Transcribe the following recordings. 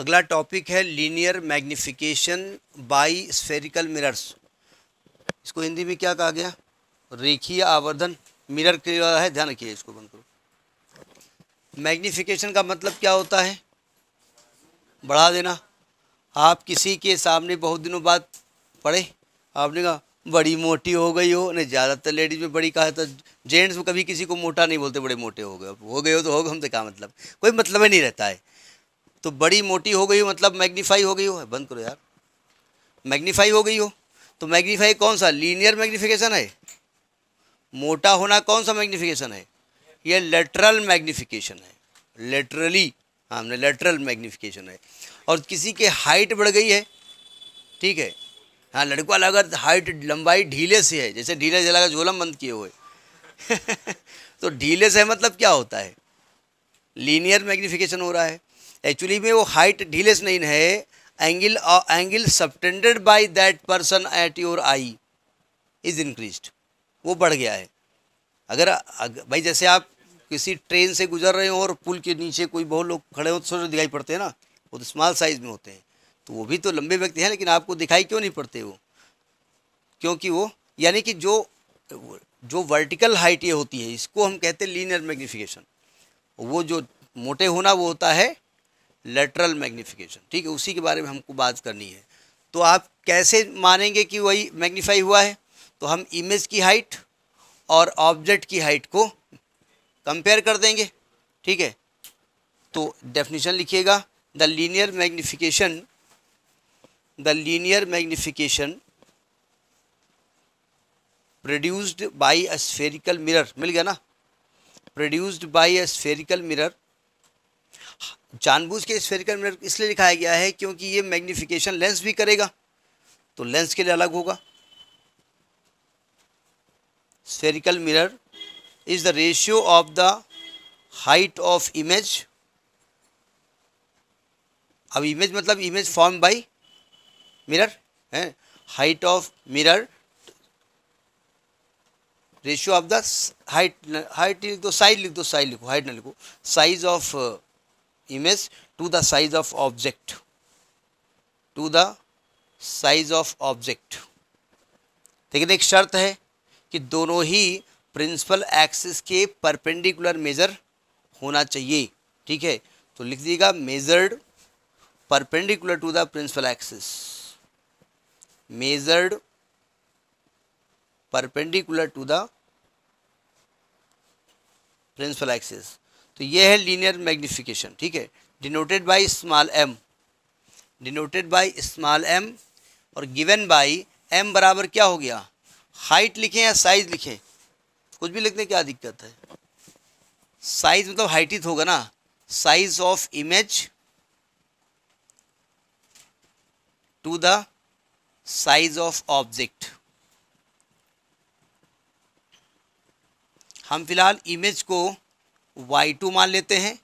अगला टॉपिक है linear magnification by spherical mirrors इसको हिंदी में क्या कहा गया रेखीय आवर्धन मिरर के है ध्यान रखिए इसको बंद करो मैग्निफिकेशन का मतलब क्या होता है बढ़ा देना आप किसी के सामने बहुत दिनों बाद पढ़े आपने कहा बड़ी मोटी हो गई हो नहीं ज़्यादातर लेडीज़ में बड़ी कहा था जेंट्स में कभी किसी को मोटा नहीं बोलते बड़े मोटे हो गए हो गए हो तो हो गए हमसे क्या मतलब कोई मतलब ही नहीं रहता है तो बड़ी मोटी हो गई हो मतलब मैग्नीफाई हो गई हो बंद करो यार मैग्नीफाई हो गई हो तो मैग्नीफाई कौन सा लीनियर मैग्नीफिकेशन है मोटा होना कौन सा मैग्नीफिकेशन है ये लेटरल मैग्नीफिकेशन है लेटरली हाँ, हमने लेटरल मैग्नीफिकेशन है और किसी के हाइट बढ़ गई है ठीक है हाँ लड़का अगर हाइट लंबाई ढीले से है जैसे ढीले से लगा झोलम बंद किए हुए तो ढीले से मतलब क्या होता है लीनियर मैग्नीफिकेशन हो रहा है एक्चुअली में वो हाइट ढीलेस नहीं है angle angle subtended by that person at your eye is increase वो बढ़ गया है अगर, अगर भाई जैसे आप किसी ट्रेन से गुजर रहे हो और पुल के नीचे कोई बहुत लोग खड़े हो तो छोटे दिखाई पड़ते हैं ना वो तो स्मॉल साइज़ में होते हैं तो वो भी तो लंबे व्यक्ति हैं लेकिन आपको दिखाई क्यों नहीं पड़ते वो क्योंकि वो यानी कि जो जो वर्टिकल हाइट ये होती है इसको हम कहते हैं लीनियर मैग्निफिकेशन वो जो मोटे होना वो होता है लेटरल मैग्नीफिकेशन ठीक है उसी के बारे में हमको बात करनी है तो आप कैसे मानेंगे कि वही मैग्नीफाई हुआ है तो हम इमेज की हाइट और ऑब्जेक्ट की हाइट को कंपेयर कर देंगे ठीक है तो डेफिनेशन लिखिएगा the linear magnification the linear magnification produced by a spherical mirror मिल गया ना produced by a spherical mirror जानबूझ के स्फेरिकल मिरर इसलिए दिखाया गया है क्योंकि ये मैग्निफिकेशन लेंस भी करेगा तो लेंस के लिए अलग होगा spherical mirror is the ratio of the height of image अब इमेज मतलब इमेज फॉर्म बाय मिरर है height of mirror ratio of the height height लिख दो साइज लिख दो साइज लिखो हाइट ना लिखो size of image to the size of object to the size of object लेकिन एक शर्त है कि दोनों ही प्रिंसिपल एक्सिस के परपेंडिकुलर मेजर होना चाहिए ठीक है तो लिख दीजिएगा measured perpendicular to the principal axis measured perpendicular to the principal axis तो ये है लीनियर मैग्निफिकेशन ठीक है denoted by small M denoted by small M और गिवन बाई एम बराबर क्या हो गया हाइट लिखें या साइज लिखें कुछ भी लिखने क्या दिक्कत है साइज मतलब हाइट ही तो होगा ना size of image to the size of object हम फिलहाल इमेज को वाई टू मान लेते हैं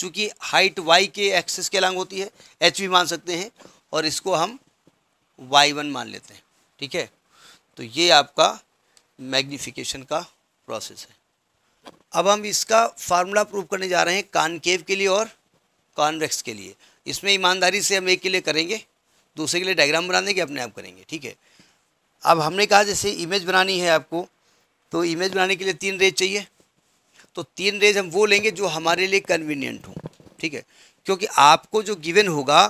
चूँकि हाइट वाई के एक्सेस के अलांग होती है एच मान सकते हैं और इसको हम वाई वन मान लेते हैं ठीक है तो ये आपका मैग्नीफिकेशन का प्रोसेस है अब हम इसका फार्मूला प्रूव करने जा रहे हैं कानकेव के लिए और कॉन्वेक्स के लिए इसमें ईमानदारी से हम एक के लिए करेंगे दूसरे के लिए डायग्राम बना देंगे अपने आप करेंगे ठीक है अब हमने कहा जैसे इमेज बनानी है आपको तो इमेज बनाने के लिए तीन रेज चाहिए तो तीन रेंज हम वो लेंगे जो हमारे लिए कन्वीनियंट हो ठीक है क्योंकि आपको जो गिवन होगा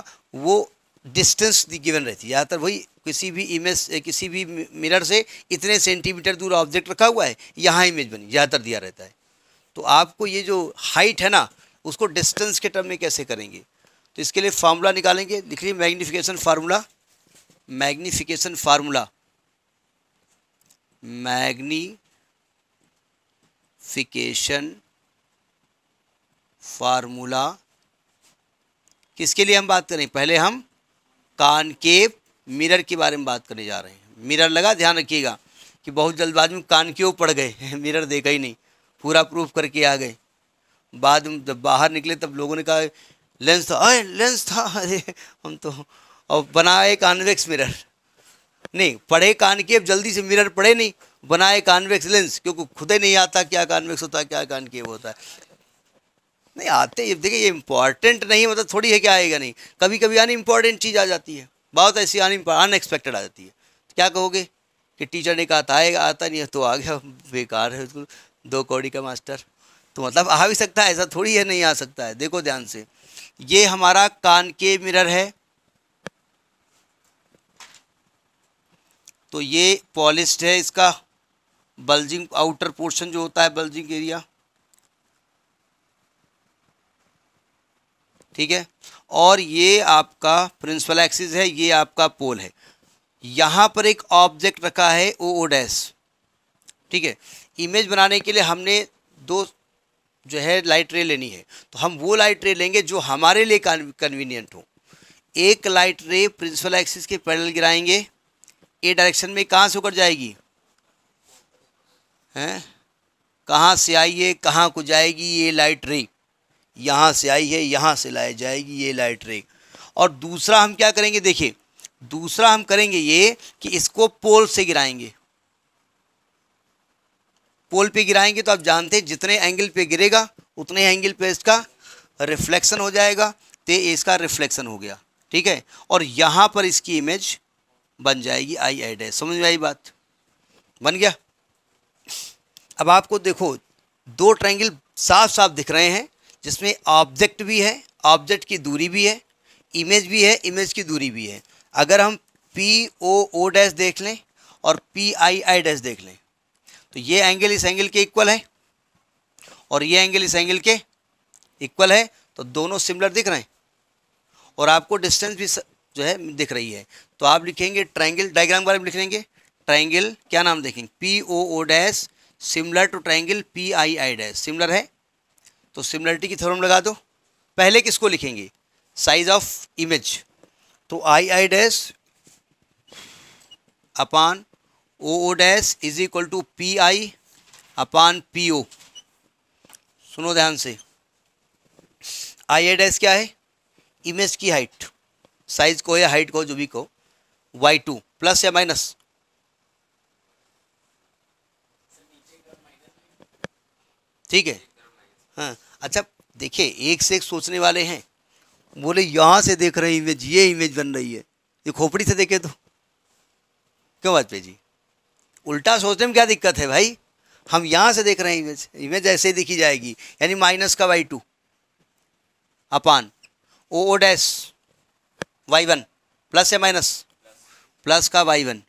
वो डिस्टेंस दी गिवन रहती है ज़्यादातर वही किसी भी इमेज किसी भी मिरर से इतने सेंटीमीटर दूर ऑब्जेक्ट रखा हुआ है यहाँ इमेज बनी ज़्यादातर दिया रहता है तो आपको ये जो हाइट है ना उसको डिस्टेंस के टर्म में कैसे करेंगे तो इसके लिए फार्मूला निकालेंगे लिख लीजिए मैग्नीफिकेशन फार्मूला मैग्नीफिकेशन फार्मूला मैग्नी क्वांटिफिकेशन फार्मूला किसके लिए हम बात करें पहले हम कानकेव मिरर के बारे में बात करने जा रहे हैं मिरर लगा ध्यान रखिएगा कि बहुत बाद में क्यों पड़ गए मिरर देखा ही नहीं पूरा प्रूफ करके आ गए बाद में जब बाहर निकले तब लोगों ने कहा लेंस था अरे लेंस था अरे हम तो और बनाए कानवेक्स मिरर नहीं पढ़े कानकेव जल्दी से मिरर पढ़े नहीं बनाए कॉन्वेक्स लेंस क्योंकि खुद ही नहीं आता क्या कॉन्वेक्स होता है क्या कॉन्केव होता है नहीं आते ये देखिए ये इंपॉर्टेंट नहीं मतलब थोड़ी है कि आएगा नहीं कभी कभी अन इम्पॉर्टेंट चीज़ आ जाती है बहुत ऐसी अनएक्सपेक्टेड आ जाती है क्या कहोगे कि टीचर ने कहा था आएगा आता नहीं है तो आ गया बेकार है उसको दो कौड़ी का मास्टर तो मतलब आ भी सकता है ऐसा थोड़ी है नहीं आ सकता है देखो ध्यान से ये हमारा कान के मिरर है तो ये पॉलिस्ड है इसका बल्जिंग आउटर पोर्शन जो होता है बल्जिंग एरिया ठीक है और ये आपका प्रिंसिपल एक्सिस है ये आपका पोल है यहाँ पर एक ऑब्जेक्ट रखा है ओ ओ डैश ठीक है इमेज बनाने के लिए हमने दो जो है लाइट रे लेनी है तो हम वो लाइट रे लेंगे जो हमारे लिए कन्वीनियंट हो एक लाइट रे प्रिंसिपल एक्सिस के पैडल गिराएंगे ए डायरेक्शन में कहाँ से होकर जाएगी हैं कहाँ से आई है कहाँ को जाएगी ये लाइट रे यहाँ से आई है यहाँ से लाई जाएगी ये लाइट रे और दूसरा हम क्या करेंगे देखिए दूसरा हम करेंगे ये कि इसको पोल से गिराएंगे पोल पे गिराएंगे तो आप जानते हैं जितने एंगल पे गिरेगा उतने एंगल पे इसका रिफ्लेक्शन हो जाएगा तो इसका रिफ्लेक्शन हो गया ठीक है और यहाँ पर इसकी इमेज बन जाएगी आई आई समझ में आई बात बन गया अब आपको देखो दो ट्रायंगल साफ साफ दिख रहे हैं जिसमें ऑब्जेक्ट भी है ऑब्जेक्ट की दूरी भी है इमेज भी है इमेज की दूरी भी है अगर हम पी ओ ओ डैश देख लें और पी आई आई डैश देख लें तो ये एंगल इस एंगल के इक्वल है और ये एंगल इस एंगल के इक्वल है तो दोनों सिमिलर दिख रहे हैं और आपको डिस्टेंस भी जो है दिख रही है तो आप लिखेंगे ट्राइंगल डायग्राम बारे में लिख लेंगे ट्राइंगल क्या नाम देखेंगे P O O dash similar to triangle P I I dash similar है तो सिमिलरिटी की थ्योरम लगा दो पहले किसको लिखेंगे साइज ऑफ इमेज तो I I dash upon O O dash is equal to P I upon P O सुनो ध्यान से आई आई डैश क्या है इमेज की हाइट साइज को या हाइट को जो भी को वाई टू प्लस या माइनस ठीक है हाँ अच्छा देखिए एक से एक सोचने वाले हैं बोले यहाँ से देख रहे इमेज ये इमेज बन रही है ये खोपड़ी से देखे तो क्यों बात पे जी उल्टा सोचने में क्या दिक्कत है भाई हम यहाँ से देख रहे हैं इमेज इमेज ऐसे ही दिखी जाएगी यानी माइनस का Y two upon O O dash Y one plus या माइनस प्लस का Y one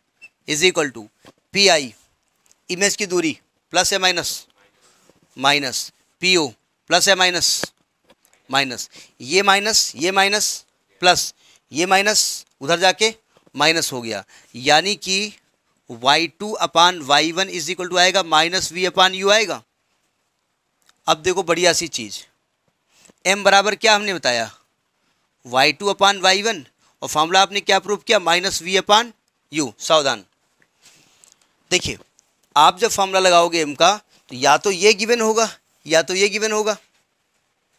is equal to P I image की दूरी प्लस या minus minus P O plus है माइनस माइनस ये माइनस ये माइनस प्लस ये माइनस उधर जाके माइनस हो गया यानी कि Y two upon Y one is equal to आएगा माइनस वी अपान यू आएगा अब देखो बढ़िया सी चीज़ एम बराबर क्या हमने बताया Y two upon Y one और फार्मूला आपने क्या प्रूव किया माइनस वी अपान यू सावधान देखिए आप जब फार्मूला लगाओगे एम का तो या तो ये गिवन होगा या तो ये गिवन होगा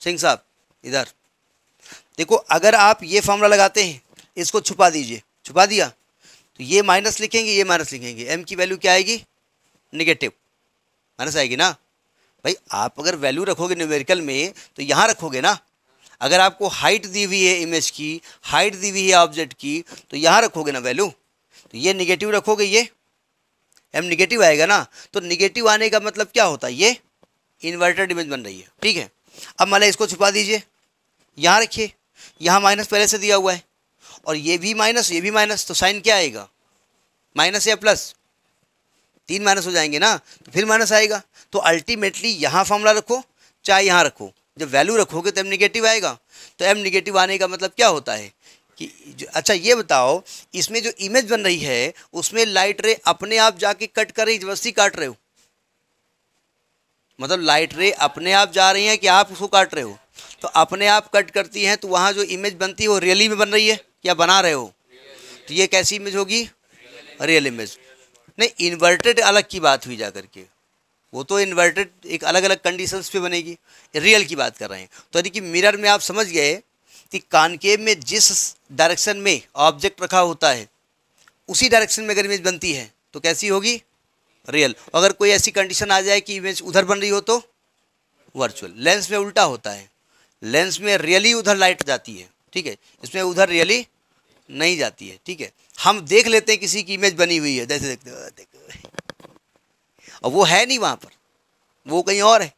सिंह साहब इधर देखो अगर आप ये फॉर्मूला लगाते हैं इसको छुपा दीजिए छुपा दिया तो ये माइनस लिखेंगे ये माइनस लिखेंगे एम की वैल्यू क्या आएगी निगेटिव माइनस आएगी ना भाई आप अगर वैल्यू रखोगे न्यूमेरिकल में तो यहाँ रखोगे ना अगर आपको हाइट दी हुई है इमेज की हाइट दी हुई है ऑब्जेक्ट की तो यहाँ रखोगे ना वैल्यू तो ये निगेटिव रखोगे ये एम निगेटिव आएगा ना तो निगेटिव आने का मतलब क्या होता है ये इन्वर्टेड इमेज बन रही है ठीक है अब माला इसको छुपा दीजिए यहाँ रखिए यहाँ माइनस पहले से दिया हुआ है और ये भी माइनस ये भी माइनस तो साइन क्या आएगा माइनस या प्लस तीन माइनस हो जाएंगे ना तो फिर माइनस आएगा तो अल्टीमेटली यहाँ फॉर्मूला रखो चाहे यहाँ रखो जब वैल्यू रखोगे तो एम निगेटिव आएगा तो एम निगेटिव आने का मतलब क्या होता है कि अच्छा ये बताओ इसमें जो इमेज बन रही है उसमें लाइट रे अपने आप जाके कट कर रही जबरदस्ती काट रहे हो मतलब लाइट रे अपने आप जा रही हैं कि आप उसको काट रहे हो तो अपने आप कट करती हैं तो वहाँ जो इमेज बनती है वो रियली में बन रही है या बना रहे हो तो ये कैसी इमेज होगी रियल इमेज नहीं इन्वर्टेड अलग की बात हुई जा करके वो तो इन्वर्टेड एक अलग अलग कंडीशंस पे बनेगी रियल की बात कर रहे हैं तो यानी कि मिरर में आप समझ गए कि कानकेव में जिस डायरेक्शन में ऑब्जेक्ट रखा होता है उसी डायरेक्शन में अगर इमेज बनती है तो कैसी होगी रियल अगर कोई ऐसी कंडीशन आ जाए कि इमेज उधर बन रही हो तो वर्चुअल लेंस में उल्टा होता है लेंस में रियली उधर लाइट जाती है ठीक है इसमें उधर रियली नहीं जाती है ठीक है हम देख लेते हैं किसी की इमेज बनी हुई है जैसे देखते हो और वो है नहीं वहाँ पर वो कहीं और है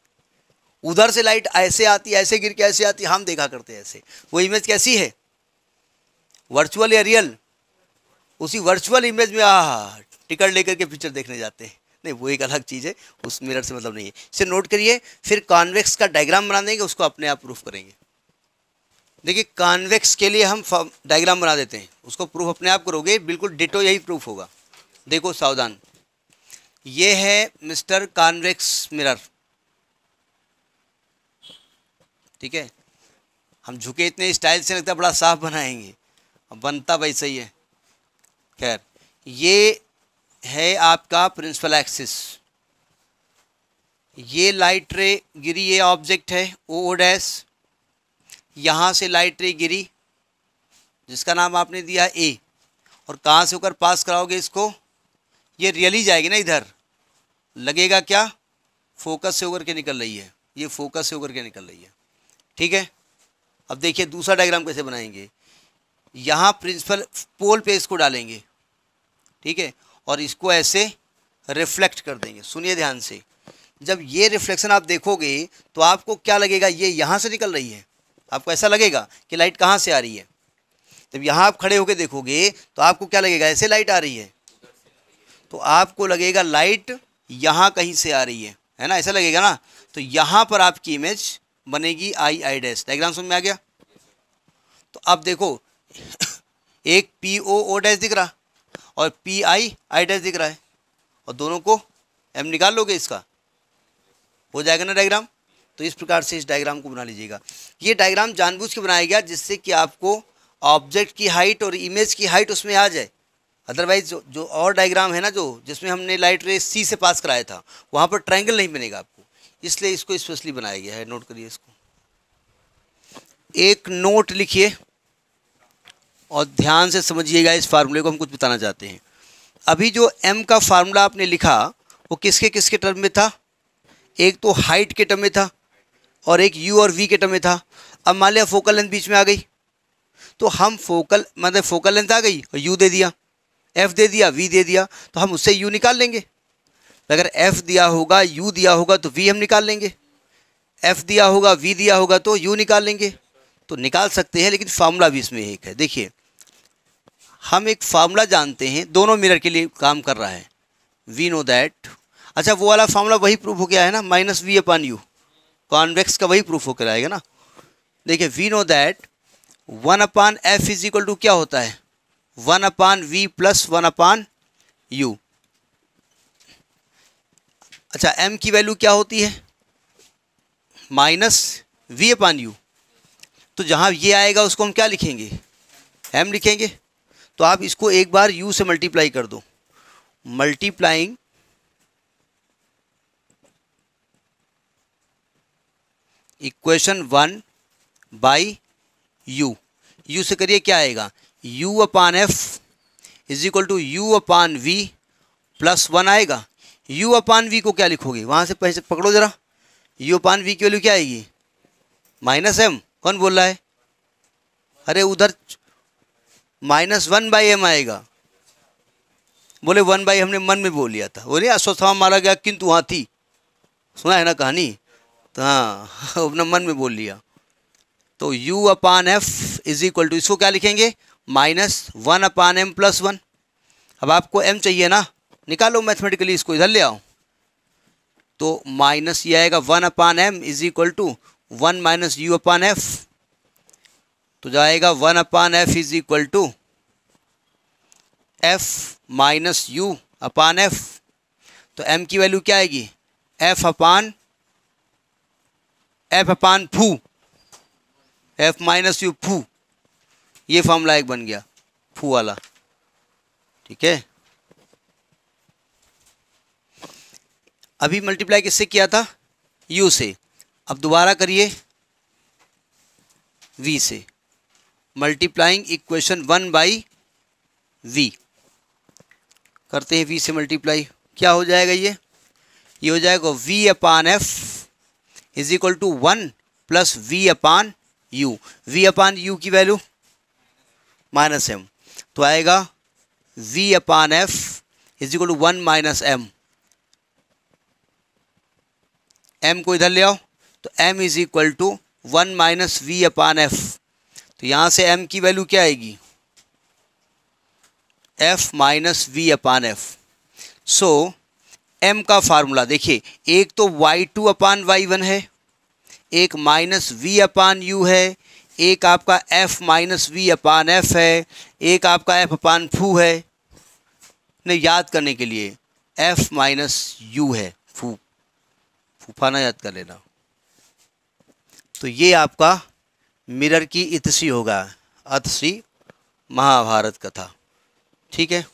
उधर से लाइट ऐसे आती ऐसे गिर के ऐसे आती हम देखा करते ऐसे वो इमेज कैसी है वर्चुअल या रियल उसी वर्चुअल इमेज में आ टिकट लेकर के पिक्चर देखने जाते हैं नहीं वो एक अलग चीज़ है उस मिरर से मतलब नहीं है इसे नोट करिए फिर कॉन्वेक्स का डायग्राम बना देंगे उसको अपने आप प्रूफ करेंगे देखिए कॉन्वेक्स के लिए हम डायग्राम बना देते हैं उसको प्रूफ अपने आप करोगे बिल्कुल डिटो यही प्रूफ होगा देखो सावधान ये है मिस्टर कॉन्वेक्स मिरर ठीक है हम झुके इतने स्टाइल से लगता बड़ा साफ बनाएंगे बनता वैसे ही है खैर ये है आपका प्रिंसिपल एक्सिस ये लाइट रे गिरी ये ऑब्जेक्ट है ओ ओ डैश यहाँ से लाइट रे गिरी जिसका नाम आपने दिया ए और कहाँ से होकर पास कराओगे इसको ये रियली जाएगी ना इधर लगेगा क्या फोकस से होकर के निकल रही है ये फोकस से होकर के निकल रही है ठीक है अब देखिए दूसरा डायग्राम कैसे बनाएंगे यहाँ प्रिंसिपल पोल पे इसको डालेंगे ठीक है और इसको ऐसे रिफ्लेक्ट कर देंगे सुनिए ध्यान से जब ये रिफ्लेक्शन आप देखोगे तो आपको क्या लगेगा ये यहाँ से निकल रही है आपको ऐसा लगेगा कि लाइट कहाँ से आ रही है जब यहाँ आप खड़े होकर देखोगे तो आपको क्या लगेगा ऐसे लाइट आ रही है तो आपको लगेगा लाइट यहाँ कहीं से आ रही है है ना ऐसा लगेगा ना तो यहाँ पर आपकी इमेज बनेगी आई आई डैश डायग्राम समझ में आ गया तो अब देखो एक पी ओ ओ डैश दिख रहा और पी आई आई डैश दिख रहा है और दोनों को एम निकाल लोगे इसका हो जाएगा ना डायग्राम तो इस प्रकार से इस डायग्राम को बना लीजिएगा ये डायग्राम जानबूझ के बनाया गया जिससे कि आपको ऑब्जेक्ट की हाइट और इमेज की हाइट उसमें आ जाए अदरवाइज जो, जो और डायग्राम है ना जो जिसमें हमने लाइट रे सी से पास कराया था वहाँ पर ट्रायंगल नहीं बनेगा इसलिए इसको स्पेशली बनाया गया है नोट करिए इसको एक नोट लिखिए और ध्यान से समझिएगा इस फार्मूले को हम कुछ बताना चाहते हैं अभी जो एम का फार्मूला आपने लिखा वो किसके किसके टर्म में था एक तो हाइट के टर्म में था और एक यू और वी के टर्म में था अब मान लिया फोकल लेंथ बीच में आ गई तो हम फोकल मतलब फोकल लेंथ आ गई और यू दे दिया एफ दे दिया वी दे दिया तो हम उससे यू निकाल लेंगे तो अगर एफ दिया होगा यू दिया होगा तो वी हम निकाल लेंगे एफ दिया होगा वी दिया होगा तो यू निकाल लेंगे तो निकाल सकते हैं लेकिन फार्मूला भी इसमें एक है देखिए हम एक फार्मूला जानते हैं दोनों मिरर के लिए काम कर रहा है वी नो दैट अच्छा वो वाला फार्मूला वही प्रूफ हो गया है ना minus V upon U convex का वही प्रूफ होकर आएगा ना देखिए we know that one upon F is equal to क्या होता है one upon V plus one upon U अच्छा एम की वैल्यू क्या होती है माइनस वी अपान यू तो जहाँ ये आएगा उसको हम क्या लिखेंगे एम लिखेंगे तो आप इसको एक बार यू से मल्टीप्लाई कर दो multiplying equation one by U U से करिए क्या आएगा U upon F is equal to U upon V plus one आएगा यू अपान वी को क्या लिखोगे वहाँ से पैसे पकड़ो ज़रा यू अपान वी की वैल्यू क्या आएगी माइनस एम कौन बोल रहा है अरे उधर माइनस वन बाई एम आएगा बोले वन बाई हमने मन में बोल लिया था बोले अश्वत्थामा मारा गया किंतु थी सुना है ना कहानी तो हाँ अपना मन में बोल लिया तो U upon F is equal to इसको क्या लिखेंगे minus one upon M plus one अब आपको एम चाहिए ना निकालो मैथमेटिकली इसको इधर ले आओ तो माइनस ये आएगा one upon M is equal to one minus U upon F तो जाएगा one upon F is equal to F minus U upon F तो एम की वैल्यू क्या आएगी एफ अपान एफ अपान फू एफ माइनस यू फू ये फॉर्मूला एक बन गया फू वाला ठीक है अभी मल्टीप्लाई किससे किया था यू से अब दोबारा करिए वी से multiplying equation one by V करते हैं वी से मल्टीप्लाई क्या हो जाएगा ये ये हो जाएगा V upon F is equal to one plus V upon U V upon U की वैल्यू माइनस एम तो आएगा V upon F is equal to one minus M M को इधर ले आओ तो M is equal to one minus V upon F तो यहाँ से एम की वैल्यू क्या आएगी F minus V upon F so M का फार्मूला देखिए एक तो Y two upon Y one है एक माइनस वी अपान यू है एक आपका F minus V upon F है एक आपका एफ अपान फू है नहीं याद करने के लिए एफ माइनस यू है फू फूफाना याद कर लेना तो ये आपका मिरर की इतसी होगा अतसी महाभारत कथा ठीक है